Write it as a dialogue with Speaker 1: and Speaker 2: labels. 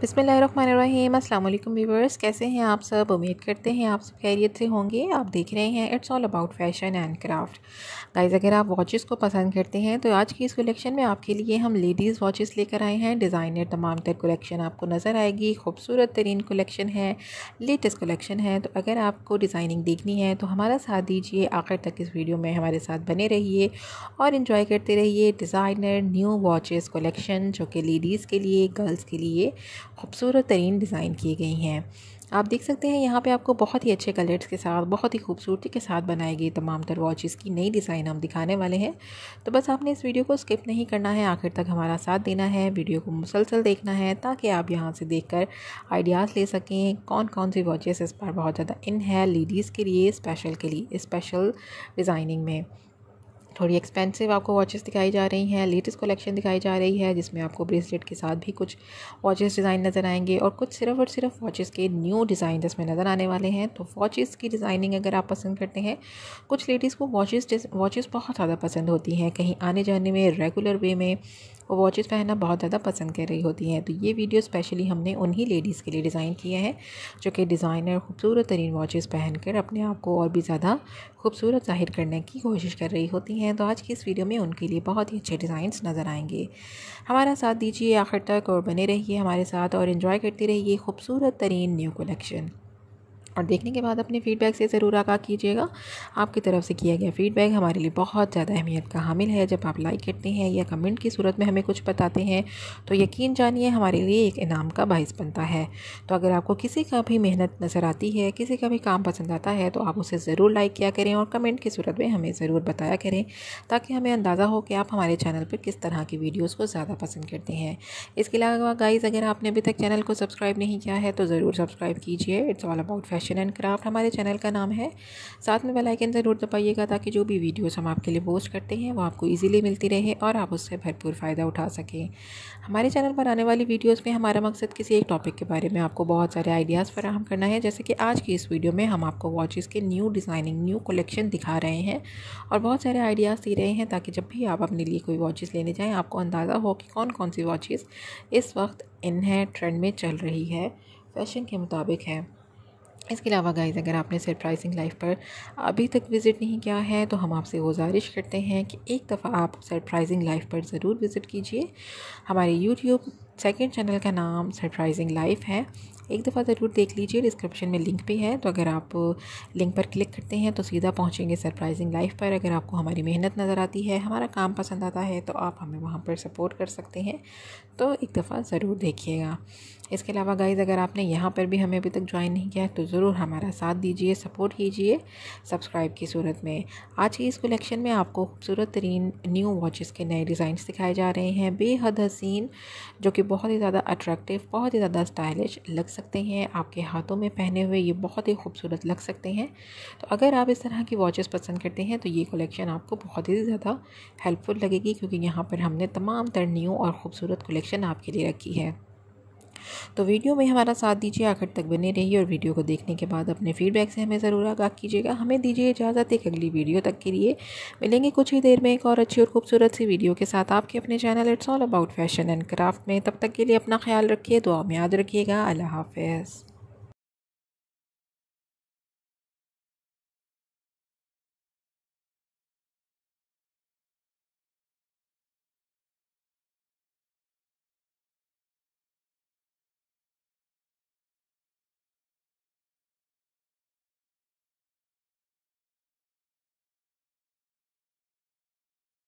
Speaker 1: बिसमीम अल्लाम व्यूवर्स कैसे हैं आप सब उम्मीद करते हैं आप सब खैरियत से होंगे आप देख रहे हैं it's all about fashion and craft guys अगर आप वॉचेस को पसंद करते हैं तो आज की इस कलेक्शन में आपके लिए हम लेडीज़ वॉचेस लेकर आए हैं डिज़ाइनर तमाम तर कलेक्शन आपको नज़र आएगी खूबसूरत तरीन कलेक्शन है लेटेस्ट कलेक्शन है तो अगर आपको डिज़ाइनिंग देखनी है तो हमारा साथ दीजिए आखिर तक इस वीडियो में हमारे साथ बने रहिए और इन्जॉय करते रहिए डिज़ाइनर न्यू वॉचेस कलेक्शन जो कि लेडीज़ के लिए गर्ल्स के लिए खूबसूरत तरीन डिज़ाइन की गई हैं आप देख सकते हैं यहाँ पे आपको बहुत ही अच्छे कलर्स के साथ बहुत ही खूबसूरती के साथ बनाई गई तमाम तर वॉचेस की नई डिज़ाइन हम दिखाने वाले हैं तो बस आपने इस वीडियो को स्किप नहीं करना है आखिर तक हमारा साथ देना है वीडियो को मुसलसल देखना है ताकि आप यहाँ से देख कर आइडियाज़ ले सकें कौन कौन सी वॉचेस इस बार बहुत ज़्यादा इन है लेडीज़ के लिए स्पेशल के लिए स्पेशल डिज़ाइनिंग में थोड़ी एक्सपेंसिव आपको वॉचेस दिखाई जा रही हैं लेटेस्ट कलेक्शन दिखाई जा रही है जिसमें आपको ब्रेसलेट के साथ भी कुछ वॉचेस डिज़ाइन नज़र आएंगे और कुछ सिर्फ और सिर्फ वॉचेस के न्यू डिज़ाइन जिसमें नज़र आने वाले हैं तो वॉचेस की डिज़ाइनिंग अगर आप पसंद करते हैं कुछ लेडीज़ को वॉचेस वॉचेस बहुत ज़्यादा पसंद होती हैं कहीं आने जाने में रेगुलर वे में वो वॉचेस पहनना बहुत ज़्यादा पसंद कर रही होती हैं तो ये वीडियो स्पेशली हमने उन्हीं लेडीज़ के लिए डिज़ाइन किए हैं जो कि डिज़ाइनर खूबसूरत तरीन वॉचेस पहनकर अपने आप को और भी ज़्यादा खूबसूरत जाहिर करने की कोशिश कर रही होती हैं तो आज की इस वीडियो में उनके लिए बहुत ही अच्छे डिज़ाइन नज़र आएंगे हमारा साथ दीजिए आखिर तक और बने रहिए हमारे साथ और इन्जॉय करते रहिए खूबसूरत तरीन न्यू कलेक्शन और देखने के बाद अपने फ़ीडबैक से ज़रूर आगा कीजिएगा आपकी तरफ से किया गया फ़ीडबैक हमारे लिए बहुत ज़्यादा अहमियत का हामिल है जब आप लाइक करते हैं या कमेंट की सूरत में हमें कुछ बताते हैं तो यकीन जानिए हमारे लिए एक इनाम का बायस बनता है तो अगर आपको किसी का भी मेहनत नज़र आती है किसी का भी काम पसंद आता है तो आप उसे ज़रूर लाइक किया करें और कमेंट की सूरत में हमें ज़रूर बताया करें ताकि हमें अंदाज़ा हो कि आप हमारे चैनल पर किस तरह की वीडियोज़ को ज़्यादा पसंद करते हैं इसके अलावा गाइज़ अगर आपने अभी तक चैनल को सब्सक्राइब नहीं किया है तो ज़रूर सब्सक्राइब कीजिए it's all about fashion collection and craft हमारे चैनल का नाम है साथ में बेलाइकन ज़रूर दबाइएगा ताकि जो भी वीडियोस हम आपके लिए पोस्ट करते हैं वो आपको इजीली मिलती रहे और आप उससे भरपूर फ़ायदा उठा सकें हमारे चैनल पर आने वाली वीडियोज़ में हमारा मकसद किसी एक टॉपिक के बारे में आपको बहुत सारे आइडियाज़ फराहम करना है जैसे कि आज की इस वीडियो में हम आपको वॉचेस के न्यू डिज़ाइनिंग न्यू कलेक्शन दिखा रहे हैं और बहुत सारे आइडियाज़ दे रहे हैं ताकि जब भी आप अपने लिए कोई वॉचेस लेने जाएँ आपको अंदाज़ा हो कि कौन कौन सी वॉचेस इस वक्त इन्हें ट्रेंड में चल रही है फैशन के मुताबिक है इसके अलावा गाइज़ अगर आपने सरप्राइजिंग लाइफ पर अभी तक विज़िट नहीं किया है तो हम आपसे गुजारिश करते हैं कि एक दफ़ा आप सरप्राइजिंग लाइफ पर ज़रूर विज़िट कीजिए हमारे यूट्यूब सेकेंड चैनल का नाम सरप्राइजिंग लाइफ है एक दफ़ा ज़रूर देख लीजिए डिस्क्रिप्शन में लिंक भी है तो अगर आप लिंक पर क्लिक करते हैं तो सीधा पहुँचेंगे सरप्राइजिंग लाइफ पर अगर आपको हमारी मेहनत नज़र आती है हमारा काम पसंद आता है तो आप हमें वहाँ पर सपोर्ट कर सकते हैं तो एक दफ़ा ज़रूर देखिएगा इसके अलावा गाइज़ अगर आपने यहाँ पर भी हमें अभी तक ज्वाइन नहीं किया है तो ज़रूर हमारा साथ दीजिए सपोर्ट कीजिए सब्सक्राइब की सूरत में आज की इस कलेक्शन में आपको खूबसूरत तरीन न्यू वॉचेस के नए डिज़ाइन दिखाए जा रहे हैं बेहद हसीन जो कि बहुत ही ज़्यादा अट्रैक्टिव बहुत ही ज़्यादा स्टाइलिश लग सकते हैं आपके हाथों में पहने हुए ये बहुत ही खूबसूरत लग सकते हैं तो अगर आप इस तरह की वॉचेस पसंद करते हैं तो ये कलेक्शन आपको बहुत ही ज़्यादा हेल्पफुल लगेगी क्योंकि यहाँ पर हमने तमाम तरनीयों और ख़ूबसूरत कलेक्शन आपके लिए रखी है तो वीडियो में हमारा साथ दीजिए आखिर तक बने रहिए और वीडियो को देखने के बाद अपने फीडबैक से हमें ज़रूर आगाह कीजिएगा हमें दीजिए इजाज़त एक अगली वीडियो तक के लिए मिलेंगे कुछ ही देर में एक और अच्छी और खूबसूरत सी वीडियो के साथ आपके अपने channel it's all about fashion and craft में तब तक के लिए अपना ख्याल रखिए दुआ में याद रखिएगा अल्लाह हाफ